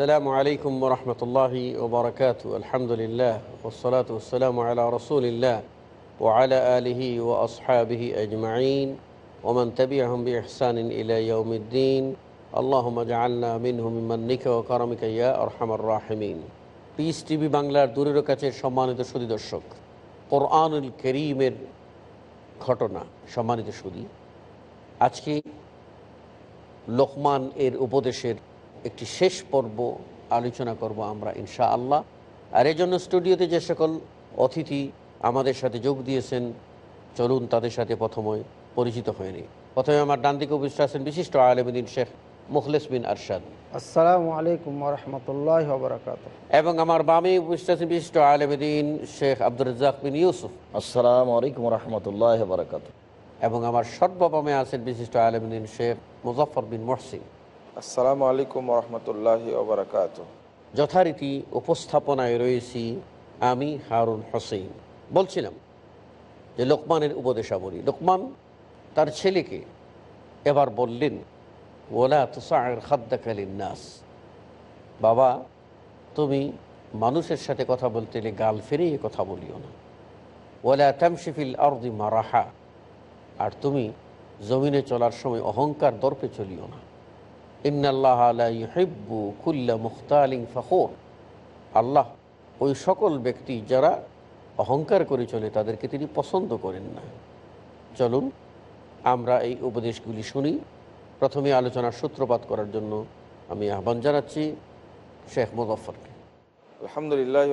আসসালামু আলাইকুম রহমতুল্লাহি ওবরাকাত আলহামদুলিল্লাহ ওসলাত ওসালাম আলা রসুলিল্লাহ ও আলা আলিহি ও আসহাবিহি আজমাইন ওমান তবি আহমবি ইহসান ইলাইউদ্দিন আল্লাহ আল্লাহ মিনহুমিমান্নিক ও করমিকা ইয়া আরহামর রাহমিন পিস টিভি বাংলার দূরের কাছে সম্মানিত সুদী দর্শক কোরআনুল করিমের ঘটনা সম্মানিত সুদী আজকে লোকমান এর উপদেশের একটি শেষ পর্ব আলোচনা করব আমরা ইনশা আল্লাহ আর এজন্য স্টুডিওতে যে সকল অতিথি আমাদের সাথে যোগ দিয়েছেন চলুন তাদের সাথে প্রথমে পরিচিত হয়নি প্রথমে আমার ডান দিকে উপস্থিত আছেন বিশিষ্ট আলমদিন শেখ মুখলেস বিন আরশাদ আসসালামু আলাইকুম রহমতুল্লাহ এবং আমার বামে উপস্থিত আছেন বিশিষ্ট আলমদিন শেখ আব্দুর রাজাক বিন ইউসুফ আসসালামু আলাইকুম রহমতুল্লাহ বরাকাত এবং আমার সর্ববামে আছেন বিশিষ্ট আলমদিন শেখ মুজফর বিন মহসিন আসসালামু আলাইকুম রহমতুল্লাহ ওবরাকাত যথারীতি উপস্থাপনায় রয়েছি আমি হারুন হোসেন বলছিলাম যে লোকমানের উপদেশাবলী লোকমান তার ছেলেকে এবার বললেন ওলা তো খাদ্দাকালীন নাস বাবা তুমি মানুষের সাথে কথা বলতে গেলে গাল ফিরিয়ে কথা বলিও না ওলা তামশিফিল আর্দি মারাহা আর তুমি জমিনে চলার সময় অহংকার দর্পে চলিও না ইন্নাল্লাহ কুল্লা আল্লাহ ওই সকল ব্যক্তি যারা অহংকার করে চলে তাদেরকে তিনি পছন্দ করেন না চলুন আমরা এই উপদেশগুলি শুনি প্রথমে আলোচনার সূত্রপাত করার জন্য আমি আহ্বান জানাচ্ছি শেখ মুজফরকে আলহামদুলিল্লাহ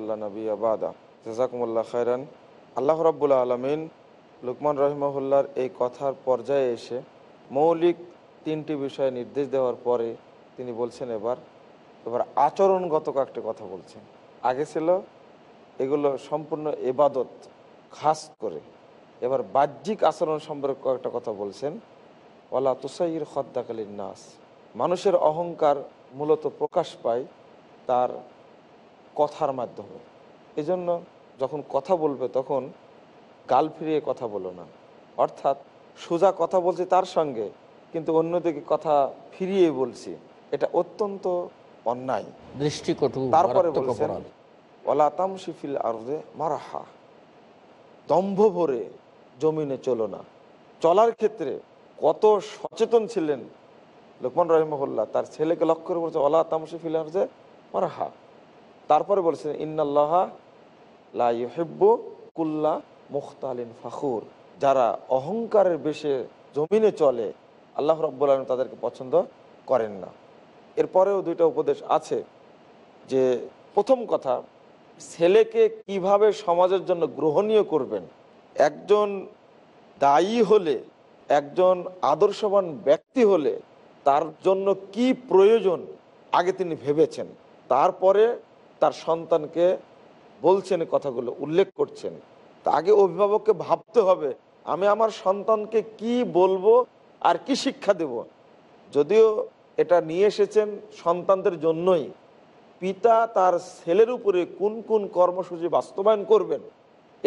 আল্লাহ নবী খায়রান আল্লাহ আলমিন লুকমান রহিমহুল্লার এই কথার পর্যায়ে এসে মৌলিক তিনটি বিষয়ে নির্দেশ দেওয়ার পরে তিনি বলছেন এবার এবার আচরণগত কয়েকটি কথা বলছেন আগে ছিল এগুলো সম্পূর্ণ এবাদত খাস করে এবার বাহ্যিক আচরণ সম্পর্কে কয়েকটা কথা বলছেন ওলা তুসাইর খদ্দাকালীন নাস মানুষের অহংকার মূলত প্রকাশ পায় তার কথার মাধ্যমে এজন্য যখন কথা বলবে তখন গাল ফিরিয়ে কথা বলো না অর্থাৎ সোজা কথা বলছে তার সঙ্গে কিন্তু অন্যদিকে কথা ফিরিয়ে বলছে এটা অত্যন্ত অন্যায় দৃষ্টিকটু তারপরে মারাহা দম্ভ ভরে জমিনে চলো না চলার ক্ষেত্রে কত সচেতন ছিলেন লোকমান রহিমহল্লা তার ছেলেকে লক্ষ্য করে বলছে ওলা তামসি ফিল আরদে মারাহা তারপরে বলছেন ইন্নাল্লাহা কুল্লা মুখতালিন ফাখুর যারা অহংকারের বেশে জমিনে চলে আল্লাহ রব্বুল আলম তাদেরকে পছন্দ করেন না এরপরেও দুইটা উপদেশ আছে যে প্রথম কথা ছেলেকে কিভাবে সমাজের জন্য গ্রহণীয় করবেন একজন দায়ী হলে একজন আদর্শবান ব্যক্তি হলে তার জন্য কি প্রয়োজন আগে তিনি ভেবেছেন তারপরে তার সন্তানকে বলছেন কথাগুলো উল্লেখ করছেন তা আগে অভিভাবককে ভাবতে হবে আমি আমার সন্তানকে কি বলবো আর কি শিক্ষা দেব যদিও এটা নিয়ে এসেছেন সন্তানদের জন্যই পিতা তার ছেলের উপরে কোন কোন কর্মসূচি বাস্তবায়ন করবেন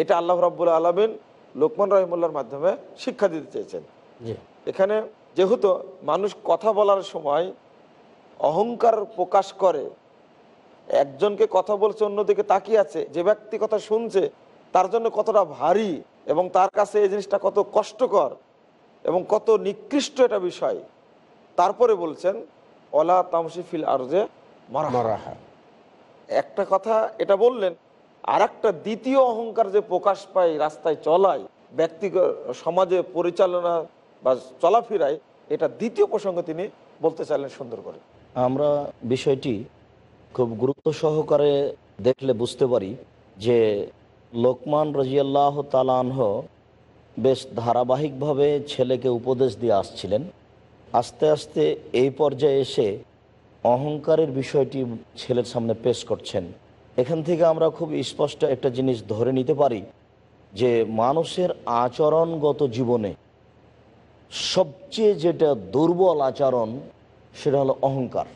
এটা আল্লাহ রাবুল্লা আলমেন লোকমান রহিমুল্লার মাধ্যমে শিক্ষা দিতে চেয়েছেন এখানে যেহেতু মানুষ কথা বলার সময় অহংকার প্রকাশ করে একজনকে কথা বলছে অন্যদিকে তাকিয়ে আছে যে ব্যক্তি কথা শুনছে তার জন্য কতটা ভারী এবং তার কাছে এই জিনিসটা কত কষ্টকর এবং কত নিকৃষ্ট এটা বিষয় তারপরে বলছেন অলা তামসিফিল আরজে মারাহা একটা কথা এটা বললেন আর একটা দ্বিতীয় অহংকার যে প্রকাশ পায় রাস্তায় চলায় ব্যক্তিগত সমাজে পরিচালনা বা চলাফেরায় এটা দ্বিতীয় প্রসঙ্গে তিনি বলতে চাইলেন সুন্দর করে আমরা বিষয়টি খুব গুরুত্ব সহকারে দেখলে বুঝতে পারি যে লোকমান রাজিয়াল্লাহ তালানহ বেশ ধারাবাহিকভাবে ছেলেকে উপদেশ দিয়ে আসছিলেন আস্তে আস্তে এই পর্যায়ে এসে অহংকারের বিষয়টি ছেলের সামনে পেশ করছেন এখান থেকে আমরা খুব স্পষ্ট একটা জিনিস ধরে নিতে পারি যে মানুষের আচরণগত জীবনে সবচেয়ে যেটা দুর্বল আচরণ সেটা হলো অহংকার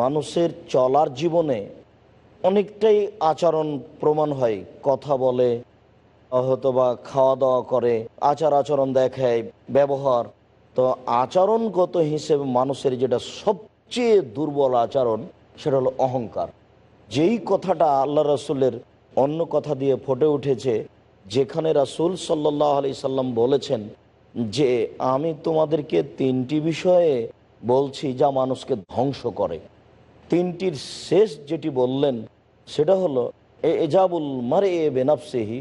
মানুষের চলার জীবনে অনেকটাই আচরণ প্রমাণ হয় কথা বলে হয়তোবা খাওয়া দাওয়া করে আচার আচরণ দেখায় ব্যবহার তো আচরণগত হিসেবে মানুষের যেটা সবচেয়ে দুর্বল আচরণ সেটা হলো অহংকার যেই কথাটা আল্লাহ রসুলের অন্য কথা দিয়ে ফুটে উঠেছে যেখানে রাসুল সাল্লাহ আলি সাল্লাম বলেছেন যে আমি তোমাদেরকে তিনটি বিষয়ে বলছি যা মানুষকে ধ্বংস করে তিনটির শেষ যেটি বললেন সেটা হলো এজাবুল মারে এ বেনাফসেহি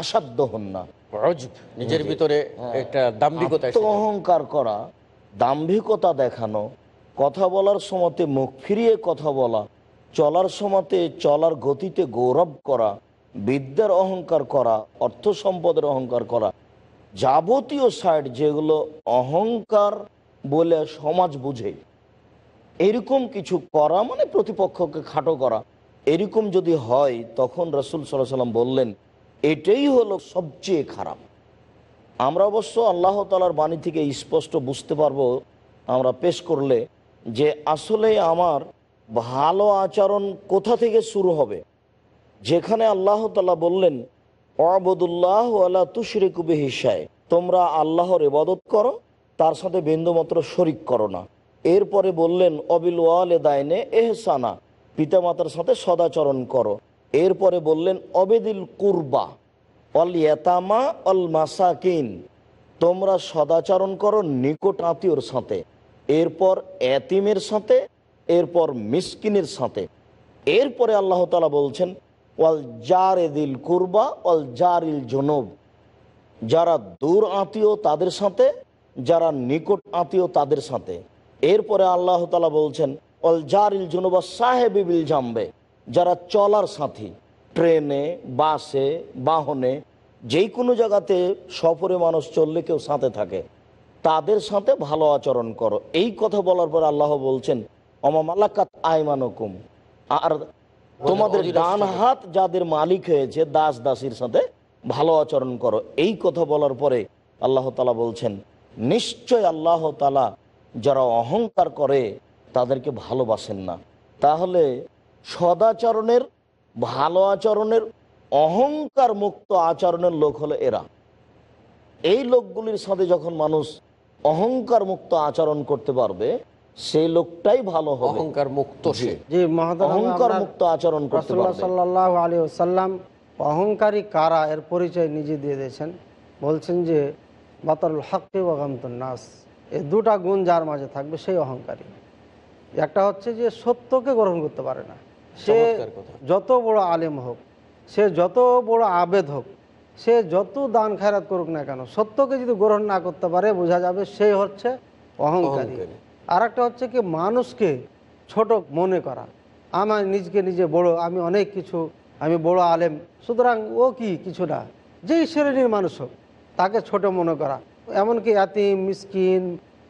আসাধ্য হন না নিজের ভিতরে হ্যাঁ। একটা দাম্ভিকতা অহংকার করা দাম্ভিকতা দেখানো কথা বলার সময়তে মুখ ফিরিয়ে কথা বলা চলার সময়তে চলার গতিতে গৌরব করা বিদ্যার অহংকার করা অর্থ সম্পদের অহংকার করা যাবতীয় সাইড যেগুলো অহংকার বলে সমাজ বুঝে এরকম কিছু করা মানে প্রতিপক্ষকে খাটো করা এরকম যদি হয় তখন রসুল সাল্লাহ সাল্লাম বললেন এটাই হলো সবচেয়ে খারাপ আমরা অবশ্য আল্লাহ তালার বাণী থেকে স্পষ্ট বুঝতে পারবো আমরা পেশ করলে যে আসলে আমার ভালো আচরণ কোথা থেকে শুরু হবে যেখানে আল্লাহ তালা বললেন অবদুল্লাহ আল্লাহ তুশরে কুবে হিসায় তোমরা আল্লাহর ইবাদত করো তার সাথে বিন্দুমাত্র শরিক করো না এরপরে বললেন অবিল ওয়ালে দায়নে এহসানা পিতামাতার সাথে সদাচরণ করো এরপরে বললেন অবেদিল কুরবা অল ইয়াতামা অল মাসাকিন তোমরা সদাচরণ করো নিকট আত্মীয়র সাথে এরপর এতিমের সাথে এরপর মিসকিনের সাথে এরপরে আল্লাহ তালা বলছেন ওয়াল জার এদিল কুরবা অল জার ইল জনব যারা দূর আত্মীয় তাদের সাথে যারা নিকট আত্মীয় তাদের সাথে এরপরে আল্লাহ তালা বলছেন অল জারিল জুনুবা সাহেবিবিল জামবে যারা চলার সাথী ট্রেনে বাসে বাহনে যেই কোনো জায়গাতে সফরে মানুষ চললে কেউ সাথে থাকে তাদের সাথে ভালো আচরণ করো এই কথা বলার পর আল্লাহ বলছেন অমামালাকাত আইমানকুম আর তোমাদের ডান হাত যাদের মালিক হয়েছে দাস দাসীর সাথে ভালো আচরণ করো এই কথা বলার পরে আল্লাহ তালা বলছেন নিশ্চয় আল্লাহ তালা যারা অহংকার করে তাদেরকে ভালোবাসেন না তাহলে সদাচরণের ভালো আচরণের অহংকার মুক্ত আচরণের লোক হলো এরা এই লোকগুলির সাথে যখন মানুষ অহংকার মুক্ত আচরণ করতে পারবে সেই লোকটাই ভালো হবে অহংকার মুক্ত অহংকার মুক্ত আচরণ করতে পারবে সাল্লাম অহংকারী কারা এর পরিচয় নিজে দিয়ে দিয়েছেন বলছেন যে বাতারুল হাক্কি ওয়াগামতুল নাস এই দুটা গুণ যার মাঝে থাকবে সেই অহংকারী একটা হচ্ছে যে সত্যকে গ্রহণ করতে পারে না সে যত বড় আলেম হোক সে যত বড় আবেদ হোক সে যত দান খায়রাত করুক না কেন সত্যকে যদি গ্রহণ না করতে পারে বোঝা যাবে সে হচ্ছে অহংকারী আর একটা হচ্ছে কি মানুষকে ছোট মনে করা আমার নিজকে নিজে বড় আমি অনেক কিছু আমি বড় আলেম সুতরাং ও কি কিছু না যেই শ্রেণীর মানুষ হোক তাকে ছোট মনে করা এমনকি এতিম মিসকিন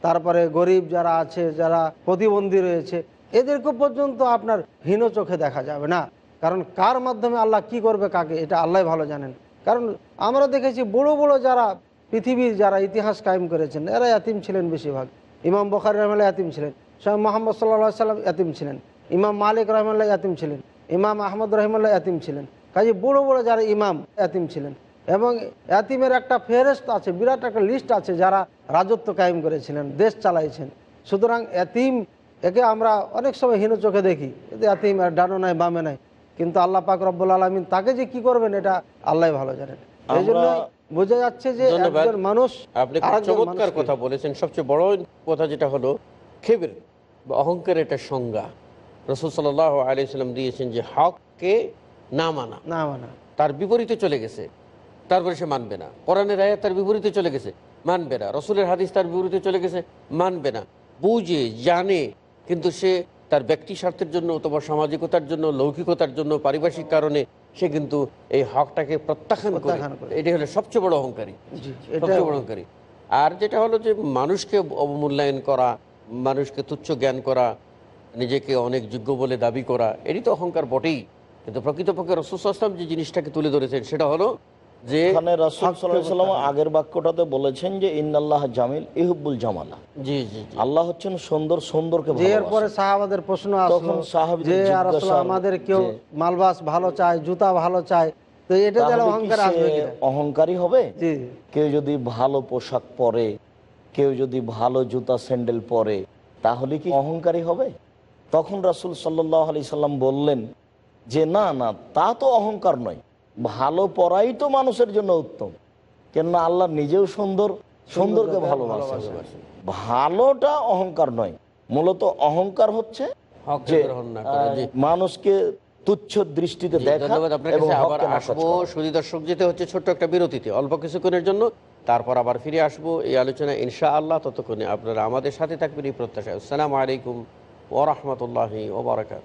তারপরে গরিব যারা আছে যারা প্রতিবন্ধী রয়েছে এদেরকে পর্যন্ত আপনার হীন চোখে দেখা যাবে না কারণ কার মাধ্যমে আল্লাহ কি করবে কাকে এটা আল্লাহ ভালো জানেন কারণ আমরা দেখেছি বড় বড় যারা পৃথিবীর যারা ইতিহাস কায়েম করেছেন এরা এতিম ছিলেন বেশিরভাগ ইমাম বখারি রহমাল্লাহ এতিম ছিলেন স্বয়ং মোহাম্মদ সাল্লা সাল্লাম এতিম ছিলেন ইমাম মালিক রহমাল্লাহ এতিম ছিলেন ইমাম আহমদ রহমাল্লাহ এতিম ছিলেন কাজে বড় বড় যারা ইমাম এতিম ছিলেন এবং এতিমের একটা ফেরস্ত আছে বিরাট একটা লিস্ট আছে যারা রাজত্ব কায়েম করেছিলেন দেশ চালাইছেন সুতরাং এতিম একে আমরা অনেক সময় হীন চোখে দেখি এতিম আর ডানো নাই বামে নাই কিন্তু আল্লাহ পাক রব্বুল আলমিন তাকে যে কি করবেন এটা আল্লাহ ভালো জানেন এই জন্য বোঝা যাচ্ছে যে একজন মানুষ আপনি চমৎকার কথা বলেছেন সবচেয়ে বড় কথা যেটা হলো খেবের অহংকার এটা সংজ্ঞা রসুল্লাহ সাল আলিয়া দিয়েছেন যে হককে না মানা না মানা তার বিপরীতে চলে গেছে তারপরে সে মানবে না কোরআনের আয়াত তার বিপরীতে চলে গেছে মানবে না রসুলের হাদিস তার বিপরীতে চলে গেছে মানবে না বুঝে জানে কিন্তু সে তার ব্যক্তি স্বার্থের জন্য অথবা সামাজিকতার জন্য লৌকিকতার জন্য পারিপার্শ্বিক কারণে সে কিন্তু এই হকটাকে প্রত্যাখ্যান করে এটা হলো সবচেয়ে বড় অহংকারী সবচেয়ে বড় অহংকারী আর যেটা হলো যে মানুষকে অবমূল্যায়ন করা মানুষকে তুচ্ছ জ্ঞান করা নিজেকে অনেক যোগ্য বলে দাবি করা এটি তো অহংকার বটেই কিন্তু প্রকৃতপক্ষে রসুল আসলাম যে জিনিসটাকে তুলে ধরেছেন সেটা হলো আগের বাক্যটাতে বলেছেন যে জামিল জামালা জি জি আল্লাহ হচ্ছেন সুন্দর সুন্দরকে এরপরে সাহাবাদের প্রশ্ন আমাদের কেউ মালবাস ভালো চায় জুতা ভালো চায় অহংকার অহংকারী হবে কেউ যদি ভালো পোশাক পরে কেউ যদি ভালো জুতা স্যান্ডেল পরে তাহলে কি অহংকারী হবে তখন রাসুল সাল্লাম বললেন যে না না তা তো অহংকার নয় ভালো পড়াই তো মানুষের জন্য উত্তম কেননা আল্লাহ নিজেও সুন্দর সুন্দরকে ভালোবাসে ভালোটা অহংকার নয় মূলত অহংকার হচ্ছে মানুষকে তুচ্ছ দৃষ্টিতে দেখা দর্শক যেতে হচ্ছে ছোট্ট একটা বিরতিতে অল্প কিছুক্ষণের জন্য তারপর আবার ফিরে আসব এই আলোচনা ইনশা আল্লাহ ততক্ষণে আপনারা আমাদের সাথে থাকবেন এই প্রত্যাশা আসসালামু আলাইকুম ওরহমতুল্লাহ ওবরাকাত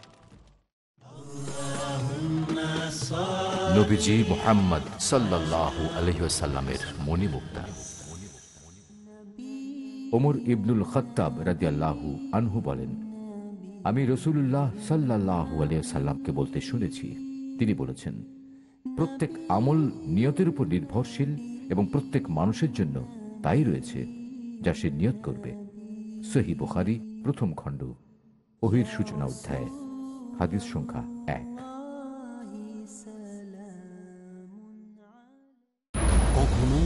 নবীজি মোহাম্মদ সাল্লাল্লাহু সাল্লাহু মনি মণিমুক্তা ওমর ইবনুল খত্তাব রাজিয়াল্লাহু আনহু বলেন আমি রসুল্লাহ সাল্লাহু আলিয়াল্লামকে বলতে শুনেছি তিনি বলেছেন প্রত্যেক আমল নিয়তের উপর নির্ভরশীল এবং প্রত্যেক মানুষের জন্য তাই রয়েছে যা সে নিয়ত করবে সহি বোখারি প্রথম খণ্ড ওহির সূচনা অধ্যায় হাদিস সংখ্যা এক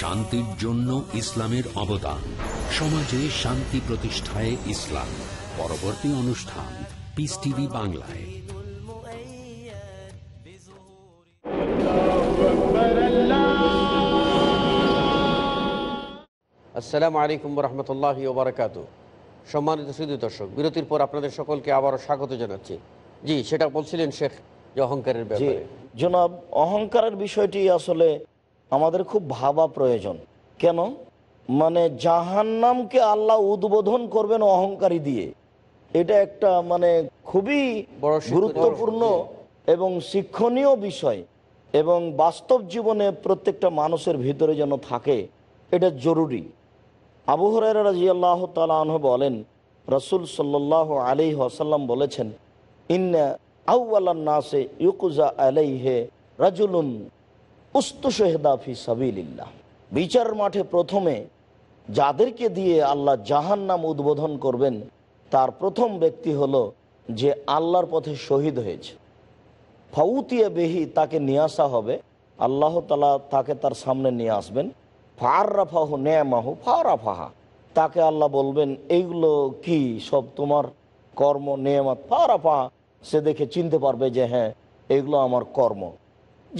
শান্তির জন্য ইসলামের অবদান সমাজে শান্তি প্রতিষ্ঠায় ইসলাম পরবর্তী অনুষ্ঠান পিস টিভি বাংলায় আসসালামু আলাইকুম রহমতুল্লাহ ওবরাকাত সম্মানিত শ্রী দর্শক বিরতির পর আপনাদের সকলকে আবারও স্বাগত জানাচ্ছি জি সেটা বলছিলেন শেখ যে অহংকারের ব্যাপারে জনাব অহংকারের বিষয়টি আসলে আমাদের খুব ভাবা প্রয়োজন কেন মানে জাহান্নামকে আল্লাহ উদ্বোধন করবেন অহংকারী দিয়ে এটা একটা মানে খুবই গুরুত্বপূর্ণ এবং শিক্ষণীয় বিষয় এবং বাস্তব জীবনে প্রত্যেকটা মানুষের ভিতরে যেন থাকে এটা জরুরি আবু হরাই রাজি আল্লাহ তালাহ বলেন রসুল সাল্লাহ আলি আসাল্লাম বলেছেন ইন্না আউ্লান্নাসে ইউকুজা আলাইহে রাজুলুন উস্তু শেহদাফি সাবিল্লাহ বিচার মাঠে প্রথমে যাদেরকে দিয়ে আল্লাহ জাহান নাম উদ্বোধন করবেন তার প্রথম ব্যক্তি হলো যে আল্লাহর পথে শহীদ হয়েছে ফাউতিয়া বেহি তাকে নিয়ে আসা হবে আল্লাহ তালা তাকে তার সামনে নিয়ে আসবেন ফার রাফাহু ন্যামাহু ফারাফাহা তাকে আল্লাহ বলবেন এইগুলো কি সব তোমার কর্ম নেয়ামাত ফাহা সে দেখে চিনতে পারবে যে হ্যাঁ এগুলো আমার কর্ম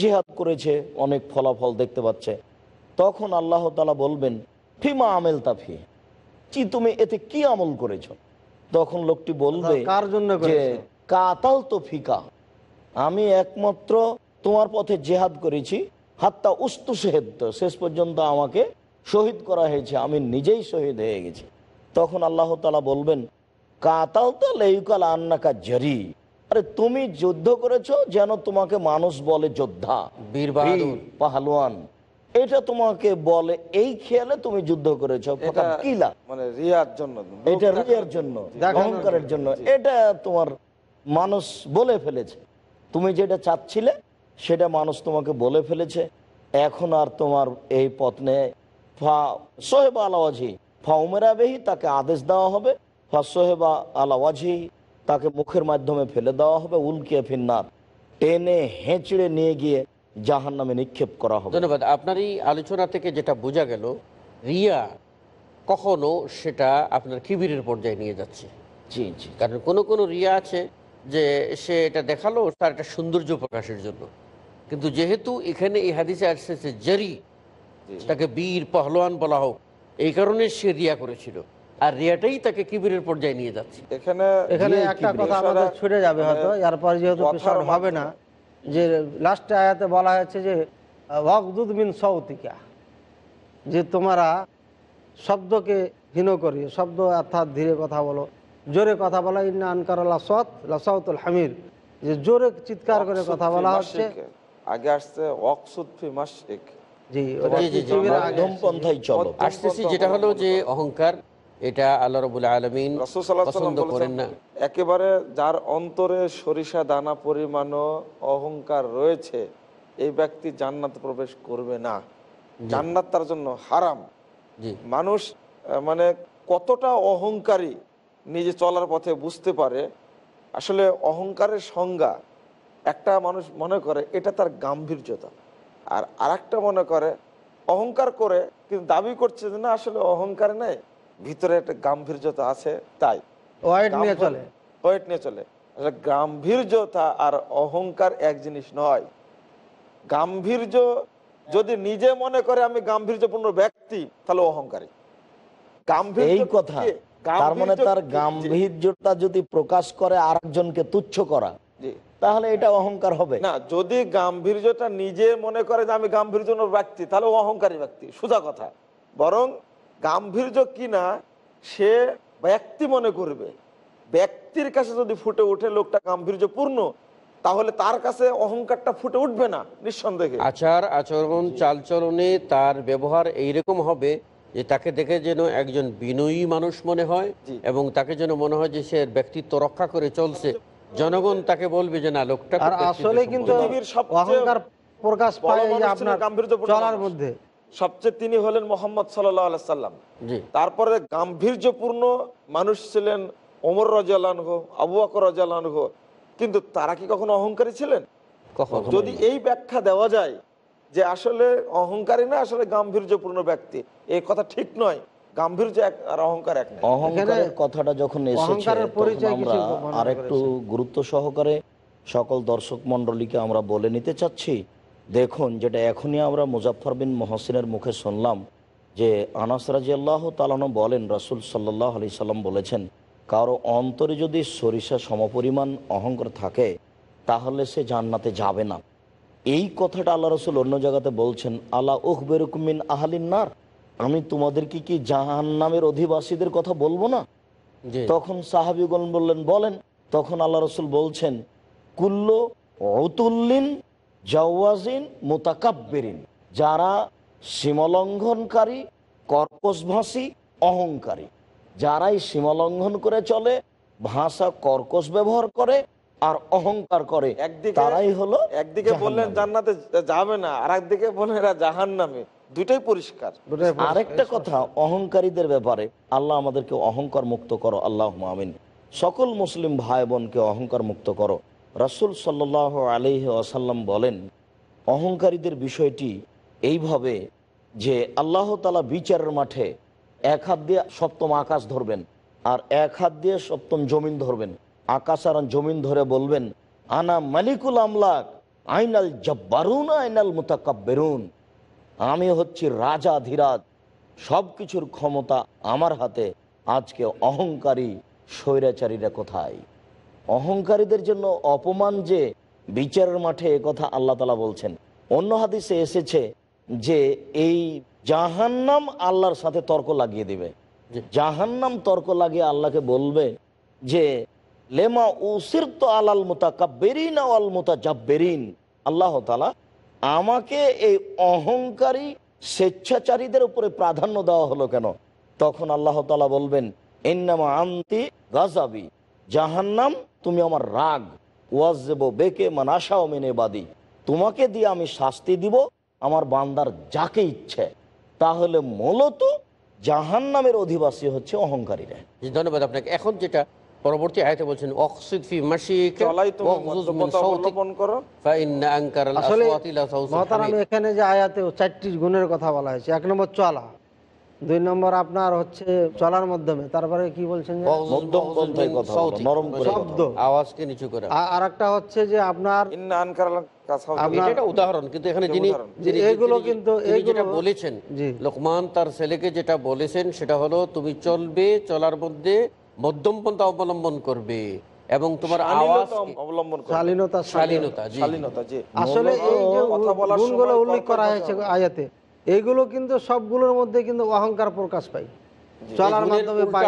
জিহাদ করেছে অনেক ফলাফল দেখতে পাচ্ছে তখন আল্লাহ তালা বলবেন ফিমা আমেল তাফি কি তুমি এতে কি আমল করেছ তখন লোকটি বলবে কার জন্য যে কাতাল তো ফিকা আমি একমাত্র তোমার পথে জেহাদ করেছি হাত্তা উস্তু সেহেদ শেষ পর্যন্ত আমাকে শহীদ করা হয়েছে আমি নিজেই শহীদ হয়ে গেছি তখন আল্লাহ তালা বলবেন কাতাল তো লেইকাল আন্নাকা জরি আরে তুমি যুদ্ধ করেছো যেন তোমাকে মানুষ বলে যোদ্ধা বীর এটা তোমাকে বলে এই খেয়ালে তুমি যুদ্ধ করেছো মানে অহংকারের জন্য এটা তোমার মানুষ বলে ফেলেছে তুমি যেটা চাচ্ছিলে সেটা মানুষ তোমাকে বলে ফেলেছে এখন আর তোমার এই পত্নে ফা সোহেবা আলাওয়াজি ফা উমেরা তাকে আদেশ দেওয়া হবে ফা সোহেবা আলাওয়াজি তাকে মুখের মাধ্যমে ফেলে দেওয়া হবে উলকে ফিন্নার টেনে হেঁচড়ে নিয়ে গিয়ে জাহান নামে নিক্ষেপ করা হবে ধন্যবাদ আপনার এই আলোচনা থেকে যেটা বোঝা গেল রিয়া কখনো সেটা আপনার কিবিরের পর্যায়ে নিয়ে যাচ্ছে জি জি কারণ কোনো কোনো রিয়া আছে যে সে এটা দেখালো তার একটা সৌন্দর্য প্রকাশের জন্য কিন্তু যেহেতু এখানে এই হাদিসে আসছে জারি তাকে বীর পহলোয়ান বলা হোক এই কারণে সে রিয়া করেছিল আর রিয়াটাই তাকে কিবিরের পর্যায়ে নিয়ে যাচ্ছে এখানে এখানে একটা কথা আমাদের ছুটে যাবে মানে হয়তো এরপর যেহেতু পেশার হবে না যে লাস্টে আয়াতে বলা হয়েছে যে ওয়াকদুদ মিন সৌতিকা যে তোমরা শব্দকে হীন করি শব্দ অর্থাৎ ধীরে কথা বলো জোরে কথা বলা ইন্না আনকার লাসত লাসাউতুল হামির যে জোরে চিৎকার করে কথা বলা হচ্ছে আগে আসছে অকসুদ ফি মাসিক জি জি জি যেটা হলো যে অহংকার এটা আল্লাহ রবুল আলমিন পছন্দ করেন না একেবারে যার অন্তরে সরিষা দানা পরিমাণ অহংকার রয়েছে এই ব্যক্তি জান্নাত প্রবেশ করবে না জান্নাত তার জন্য হারাম মানুষ মানে কতটা অহংকারী নিজে চলার পথে বুঝতে পারে আসলে অহংকারের সংজ্ঞা একটা মানুষ মনে করে এটা তার গাম্ভীর্যতা আর আরেকটা মনে করে অহংকার করে কিন্তু দাবি করছে যে না আসলে অহংকার নেই ভিতরে একটা গাম্ভীর্যতা আছে তাই ওয়েট নিয়ে চলে আসলে গাম্ভীর্যতা আর অহংকার এক জিনিস নয় গাম্ভীর্য যদি নিজে মনে করে আমি গাম্ভীর্যপূর্ণ ব্যক্তি তাহলে অহংকারী মানে তুচ্ছ করা তাহলে এটা অহংকার হবে না যদি নিজে মনে করে যে আমি গাম্ভীর্য ব্যক্তি তাহলে অহংকারী ব্যক্তি সোজা কথা বরং গাম্ভীর্য কিনা সে ব্যক্তি মনে করবে ব্যক্তির কাছে যদি ফুটে উঠে লোকটা গাম্ভীর্য পূর্ণ তাহলে তার কাছে অহংকারটা ফুটে উঠবে না নিঃসন্দেহে আচার আচরণ চালচরণে তার ব্যবহার এইরকম হবে যে তাকে দেখে যেন একজন বিনয়ী মানুষ মনে হয় এবং তাকে যেন মনে হয় যে সে ব্যক্তিত্ব রক্ষা করে চলছে আচ্ছা, জনগণ তাকে বলবে যে না লোকটা আসলে কিন্তু প্রকাশ পায় আপনার গাম্ভীর্য চলার মধ্যে সবচেয়ে তিনি হলেন মোহাম্মদ সাল্লাম তারপরে গাম্ভীর্যপূর্ণ মানুষ ছিলেন ওমর রাজালানহ আবু আক রাজালানহ কিন্তু তারা কি কখনো অহংকারী ছিলেন যদি এই ব্যাখ্যা দেওয়া যায় যে আসলে অহংকারী না আসলে গাম্ভীর্যপূর্ণ ব্যক্তি এই কথা ঠিক নয় গাম্ভীর্য আর একটু গুরুত্ব সহকারে সকল দর্শক মন্ডলীকে আমরা বলে নিতে চাচ্ছি দেখুন যেটা এখনই আমরা মুজাফর বিন মহসিনের মুখে শুনলাম যে আনাস রাজিয়াল্লাহ তালানো বলেন রাসুল সাল্লাহ আলি সাল্লাম বলেছেন কারো অন্তরে যদি সরিষা সমপরিমাণ অহংকার থাকে তাহলে সে জান্নাতে যাবে না এই কথাটা আল্লাহ রসুল অন্য জায়গাতে বলছেন আল্লাহ উহ বেরুকুমিন আহালিনার আমি তোমাদেরকে কি জাহান নামের অধিবাসীদের কথা বলবো না তখন সাহাবিগণ বললেন বলেন তখন আল্লাহ রসুল বলছেন কুল্ল অতুল্লিন জাওয়াজিন মোতাকাব্বেরিন যারা সীমালঙ্ঘনকারী কর্কশভাষী অহংকারী যারাই সীমালঙ্ঘন করে চলে ভাষা কর্কশ ব্যবহার করে আর অহংকার করে একদিকে তারাই হলো একদিকে বললেন জান্নাতে যাবে না আর একদিকে বললেন এরা জাহান নামে দুটাই পরিষ্কার আরেকটা কথা অহংকারীদের ব্যাপারে আল্লাহ আমাদেরকে অহংকার মুক্ত করো আল্লাহ আমিন সকল মুসলিম ভাই বোনকে অহংকার মুক্ত করো রাসুল সাল্লাহ আলহ আসাল্লাম বলেন অহংকারীদের বিষয়টি এইভাবে যে আল্লাহ তালা বিচারের মাঠে এক হাত দিয়ে সপ্তম আকাশ ধরবেন আর এক হাত দিয়ে সপ্তম জমিন ধরবেন আকাশ আর জমিন ধরে বলবেন আনা মালিকুল আমলাক আইনাল জব্বারুন আইনাল মুতাকাব্বেরুন আমি হচ্ছি রাজা ধীরাজ সব কিছুর ক্ষমতা আমার হাতে আজকে অহংকারী স্বৈরাচারীরা কোথায় অহংকারীদের জন্য অপমান যে বিচারের মাঠে কথা আল্লাহ তালা বলছেন অন্য হাদিসে এসেছে যে এই জাহান্নাম আল্লাহর সাথে তর্ক লাগিয়ে দিবে জাহান্নাম তর্ক লাগিয়ে আল্লাহকে বলবে যে লেমা উসির তো আলাল কাব্যেরিন আল জাব্বেরিন আল্লাহ তালা আমাকে এই অহংকারী স্বেচ্ছাচারীদের উপরে প্রাধান্য দেওয়া হলো কেন তখন আল্লাহ তালা বলবেন এন্নামা আন্তি গাজাবি জাহান্নাম তুমি আমার রাগ ওয়াজেব বেকে মানাসাও মেনে বাদি তোমাকে দিয়ে আমি শাস্তি দিব আমার বান্দার যাকে ইচ্ছে তাহলে মূলত জাহান নামের অধিবাসী হচ্ছে অহংকারীরা ধন্যবাদ আপনাকে এখন যেটা পরবর্তী আয়তে বলছেন এখানে যে আয়াতে চারটি গুণের কথা বলা হয়েছে এক নম্বর চলা দুই নম্বর আপনার হচ্ছে চলার মাধ্যমে তারপরে কি বলছেন শব্দ আওয়াজকে নিচু করে আর একটা হচ্ছে যে আপনার যেটা বলেছেন লোকমান তার ছেলেকে যেটা বলেছেন সেটা হলো তুমি চলবে চলার মধ্যে মধ্যম পন্থা অবলম্বন করবে এবং তোমার অবলম্বন আসলে এই উল্লেখ করা হয়েছে আয়াতে এইগুলো কিন্তু সবগুলোর মধ্যে কিন্তু অহংকার প্রকাশ পাই চলার মাধ্যমে পাই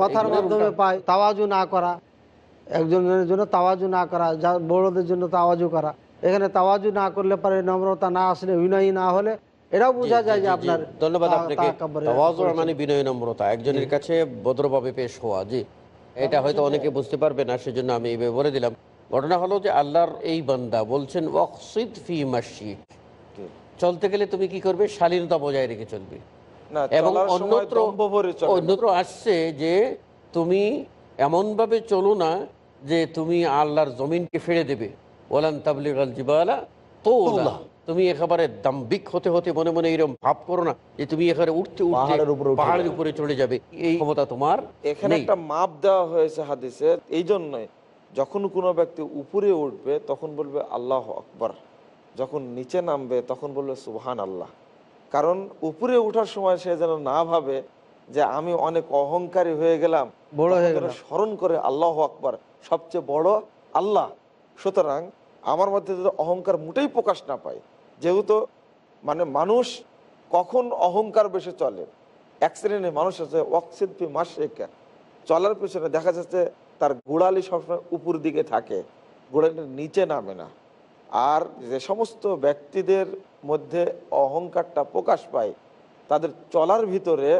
কথার মাধ্যমে পাই তাওয়াজু না করা একজনের জন্য তাওয়াজু না করা যা বড়দের জন্য তাওয়াজু করা এখানে তাওয়াজু না করলে পারে নম্রতা না আসলে বিনয়ী না হলে এটাও বোঝা যায় যে আপনার ধন্যবাদ আপনাকে তাওয়াজু মানে বিনয় নম্রতা একজনের কাছে ভদ্রভাবে পেশ হওয়া জি এটা আচ্ছা, হয়তো আচ্ছা। অনেকে বুঝতে পারবে না সেজন্য আমি বলে দিলাম ঘটনা হলো যে আল্লাহর এই বান্দা বলছেন ওয়াকসিদ ফি মাসিক চলতে গেলে তুমি কি করবে শালীনতা বজায় রেখে চলবে এবং অন্যত্র অন্যত্র আসছে যে তুমি এমনভাবে চলো না যে তুমি আল্লাহর জমিনকে ফেড়ে দেবে ওলান তাবলিগাল জিবালা তো তুমি একেবারে দাম্বিক হতে হতে মনে মনে এরকম ভাব করো না যে তুমি এখানে উঠতে উঠতে পাহাড়ের উপরে চলে যাবে এই ক্ষমতা তোমার এখানে একটা মাপ দেওয়া হয়েছে হাদিসে এই জন্যই যখন কোনো ব্যক্তি উপরে উঠবে তখন বলবে আল্লাহ আকবার যখন নিচে নামবে তখন বলবে সুবহান আল্লাহ কারণ উপরে ওঠার সময় সে যেন না ভাবে যে আমি অনেক অহংকারী হয়ে গেলাম স্মরণ করে আল্লাহ আকবার সবচেয়ে বড় আল্লাহ সুতরাং আমার মধ্যে যদি অহংকার মোটেই প্রকাশ না পায় যেহেতু মানে মানুষ কখন অহংকার বেশি চলে অ্যাক্সিডেন্টে মানুষ আছে অক্সিদ্ি মাসেকা চলার পিছনে দেখা যাচ্ছে তার গোড়ালি সবসময় উপর দিকে থাকে গোড়ালি নিচে নামে না আর যে সমস্ত ব্যক্তিদের মধ্যে অহংকারটা প্রকাশ পায় তাদের চলার ভিতরে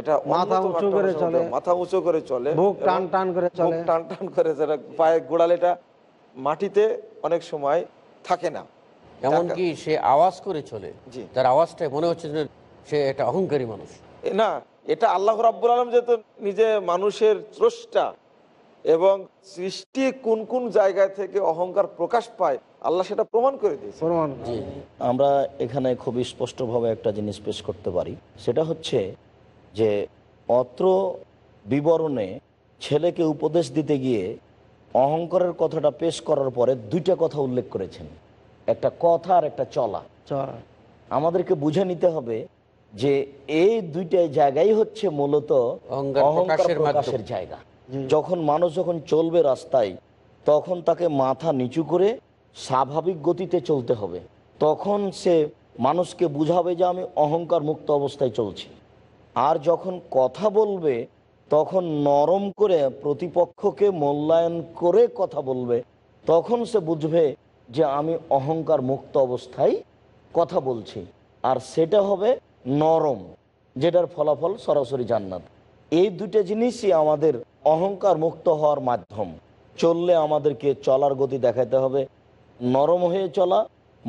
এটা মাথা উঁচু করে চলে মাথা উঁচু করে চলে টান টান করে চলে টান টান করে পায়ের গোড়ালিটা মাটিতে অনেক সময় থাকে না এমনকি সে আওয়াজ করে চলে তার আওয়াজটা মনে হচ্ছে যে সে একটা অহংকারী মানুষ না এটা আল্লাহ রাব্বুল আলম যেহেতু নিজে মানুষের স্রষ্টা এবং সৃষ্টি কোন কোন জায়গা থেকে অহংকার প্রকাশ পায় আল্লাহ সেটা প্রমাণ করে দিয়েছে আমরা এখানে খুব স্পষ্টভাবে একটা জিনিস পেশ করতে পারি সেটা হচ্ছে যে অত্র বিবরণে ছেলেকে উপদেশ দিতে গিয়ে অহংকারের কথাটা পেশ করার পরে দুইটা কথা উল্লেখ করেছেন একটা কথা আর একটা চলা আমাদেরকে বুঝে নিতে হবে যে এই দুইটা জায়গাই হচ্ছে মূলত অহংকার জায়গা যখন মানুষ যখন চলবে রাস্তায় তখন তাকে মাথা নিচু করে স্বাভাবিক গতিতে চলতে হবে তখন সে মানুষকে বুঝাবে যে আমি অহংকার মুক্ত অবস্থায় চলছি আর যখন কথা বলবে তখন নরম করে প্রতিপক্ষকে মূল্যায়ন করে কথা বলবে তখন সে বুঝবে যে আমি অহংকার মুক্ত অবস্থায় কথা বলছি আর সেটা হবে নরম যেটার ফলাফল সরাসরি জান্নাত এই দুটো জিনিসই আমাদের অহংকার মুক্ত হওয়ার মাধ্যম চললে আমাদেরকে চলার গতি দেখাতে হবে নরম হয়ে চলা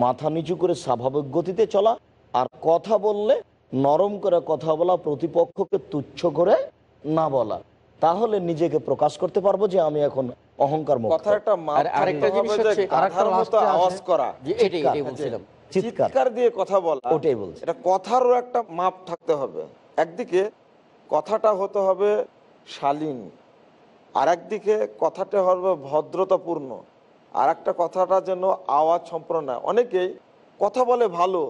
মাথা নিচু করে স্বাভাবিক গতিতে চলা আর কথা বললে নরম করে কথা বলা প্রতিপক্ষকে তুচ্ছ করে না বলা তাহলে নিজেকে প্রকাশ করতে পারবো যে আমি এখন অহংকার চিৎকার দিয়ে কথা বলা ওটাই বলছে এটা কথারও একটা মাপ থাকতে হবে একদিকে কথাটা হতে হবে শালীন আর একদিকে কথাটা হবে ভদ্রতাপূর্ণ আর একটা কথাটা যেন আওয়াজ সম্পূর্ণ নয় অনেকেই কথা বলে ভালো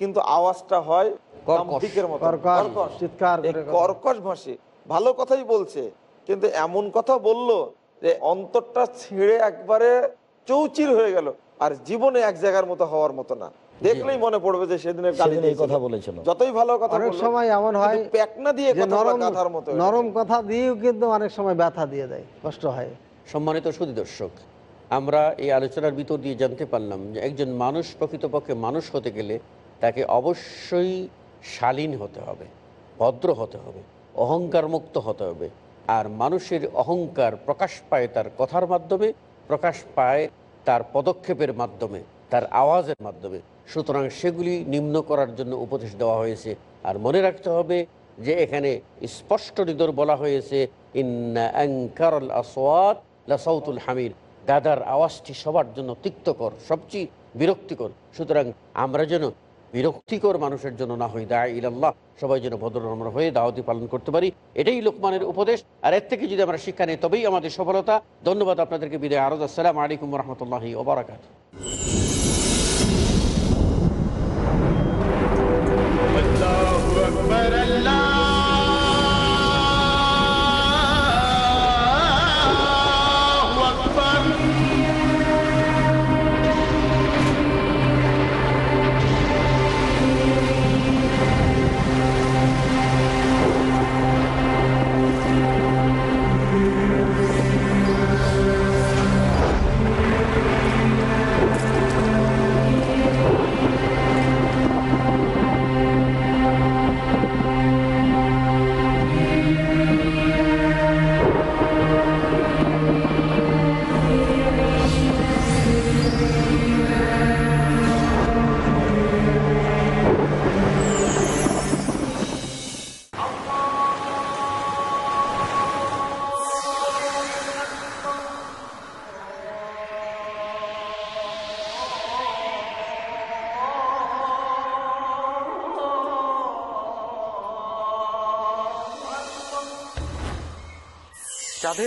কিন্তু আওয়াজটা হয় ভালো কথাই বলছে কিন্তু এমন কথা বলল যে অন্তরটা ছিঁড়ে একবারে চৌচির হয়ে গেল আর জীবনে এক জায়গার মতো হওয়ার মতো না দেখলেই মনে পড়বে যে সেদিনের কথা বলেছিল যতই ভালো কথা অনেক সময় এমন হয় পেকনা দিয়ে নরম কথা দিয়েও কিন্তু অনেক সময় ব্যথা দিয়ে দেয় কষ্ট হয় সম্মানিত সুদী দর্শক আমরা এই আলোচনার ভিতর দিয়ে জানতে পারলাম যে একজন মানুষ প্রকৃতপক্ষে মানুষ হতে গেলে তাকে অবশ্যই শালীন হতে হবে ভদ্র হতে হবে অহংকার মুক্ত হতে হবে আর মানুষের অহংকার প্রকাশ পায় তার কথার মাধ্যমে প্রকাশ পায় তার পদক্ষেপের মাধ্যমে তার আওয়াজের মাধ্যমে সুতরাং সেগুলি নিম্ন করার জন্য উপদেশ দেওয়া হয়েছে আর মনে রাখতে হবে যে এখানে স্পষ্ট নিদর বলা হয়েছে ইন্না অ্যাঙ্কারল আসওয়াত হামির গাদার আওয়াজটি সবার জন্য তিক্তকর সবচেয়ে বিরক্তিকর সুতরাং আমরা যেন বিরক্তিকর মানুষের জন্য না হই দা ইল্লাহ সবাই যেন ভদ্রনম্র হয়ে দাওয়াতি পালন করতে পারি এটাই লোকমানের উপদেশ আর এর থেকে যদি আমরা শিক্ষা নিই তবেই আমাদের সফলতা ধন্যবাদ আপনাদেরকে বিদায় আরো আসসালাম আলাইকুম রহমতুল্লাহ ওবরাকাত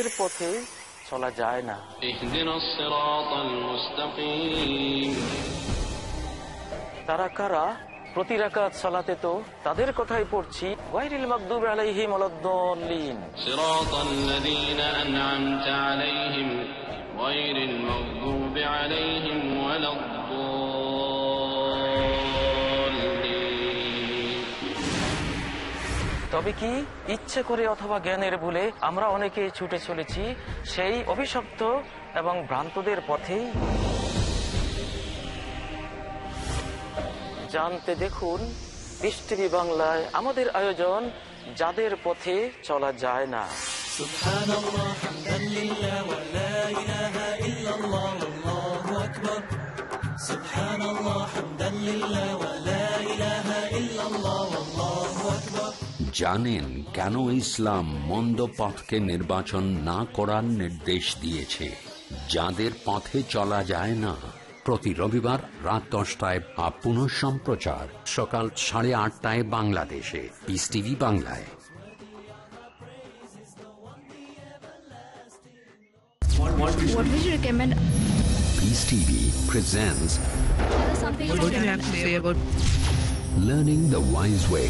ভুলের পথে চলা যায় না তারা কারা প্রতি রাকাত সালাতে তো তাদের কথাই পড়ছি গায়রিল মাগদুব আলাইহিম ওযালাদ সিরাতাল লাযীনা আন'আমতা আলাইহিম তবে কি ইচ্ছে করে অথবা জ্ঞানের ভুলে আমরা অনেকেই ছুটে চলেছি সেই অভিশপ্ত এবং ভ্রান্তদের পথেই জানতে দেখুন পৃষ্টি বাংলায় আমাদের আয়োজন যাদের পথে চলা যায় না সুখানো হামদান ওয়া লা ইলাহা ইল্লাল্লাহ জানেন কেন ইসলাম মন্দ পথকে নির্বাচন না করার নির্দেশ দিয়েছে যাদের পথে চলা যায় না প্রতি রবিবার রাত দশটায় বা পুনঃ সম্প্রচার সকাল সাড়ে আটটায় বাংলাদেশে পিস টিভি বাংলায় What would you recommend? Peace TV presents What do you have to say about Learning the Wise Way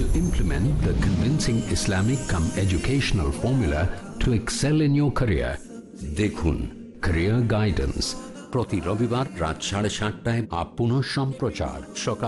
to implement the convincing Islamic come educational formula to excel in your career. Dekhun, career guidance প্রতি রবিবার রাত সাড়ে সাতটায় up পুনঃ সম্প্রচার সকাল